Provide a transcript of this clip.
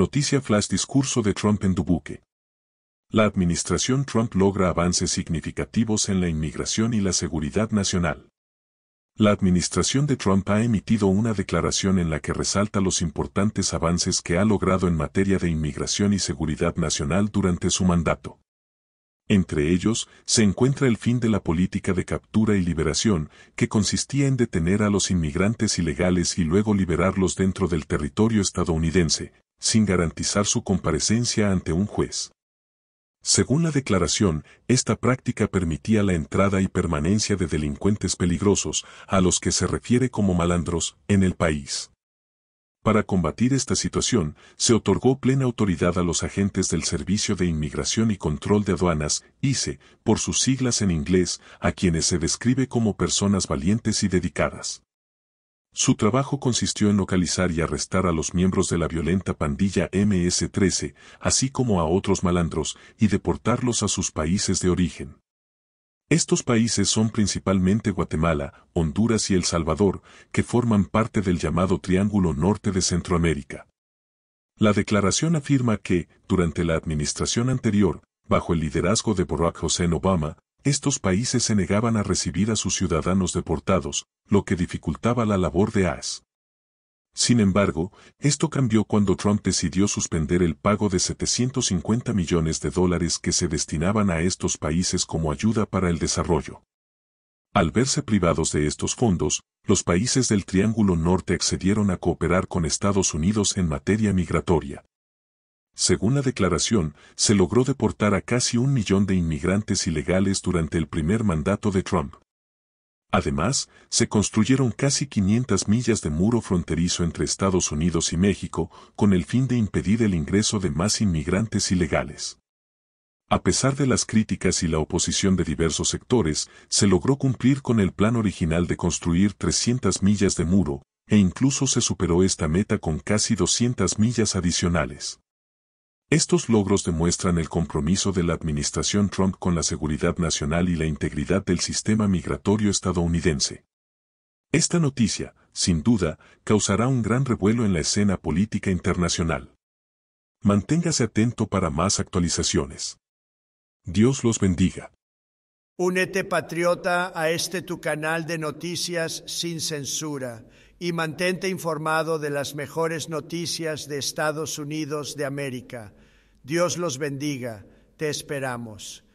Noticia flash discurso de Trump en Dubuque. La administración Trump logra avances significativos en la inmigración y la seguridad nacional. La administración de Trump ha emitido una declaración en la que resalta los importantes avances que ha logrado en materia de inmigración y seguridad nacional durante su mandato. Entre ellos, se encuentra el fin de la política de captura y liberación, que consistía en detener a los inmigrantes ilegales y luego liberarlos dentro del territorio estadounidense, sin garantizar su comparecencia ante un juez. Según la declaración, esta práctica permitía la entrada y permanencia de delincuentes peligrosos, a los que se refiere como malandros, en el país. Para combatir esta situación, se otorgó plena autoridad a los agentes del Servicio de Inmigración y Control de Aduanas, ICE, por sus siglas en inglés, a quienes se describe como personas valientes y dedicadas. Su trabajo consistió en localizar y arrestar a los miembros de la violenta pandilla MS-13, así como a otros malandros, y deportarlos a sus países de origen. Estos países son principalmente Guatemala, Honduras y El Salvador, que forman parte del llamado Triángulo Norte de Centroamérica. La declaración afirma que, durante la administración anterior, bajo el liderazgo de Barack Hussein Obama, estos países se negaban a recibir a sus ciudadanos deportados, lo que dificultaba la labor de As. Sin embargo, esto cambió cuando Trump decidió suspender el pago de 750 millones de dólares que se destinaban a estos países como ayuda para el desarrollo. Al verse privados de estos fondos, los países del Triángulo Norte accedieron a cooperar con Estados Unidos en materia migratoria. Según la declaración, se logró deportar a casi un millón de inmigrantes ilegales durante el primer mandato de Trump. Además, se construyeron casi 500 millas de muro fronterizo entre Estados Unidos y México con el fin de impedir el ingreso de más inmigrantes ilegales. A pesar de las críticas y la oposición de diversos sectores, se logró cumplir con el plan original de construir 300 millas de muro, e incluso se superó esta meta con casi 200 millas adicionales. Estos logros demuestran el compromiso de la administración Trump con la seguridad nacional y la integridad del sistema migratorio estadounidense. Esta noticia, sin duda, causará un gran revuelo en la escena política internacional. Manténgase atento para más actualizaciones. Dios los bendiga. Únete, patriota, a este tu canal de noticias sin censura y mantente informado de las mejores noticias de Estados Unidos de América. Dios los bendiga. Te esperamos.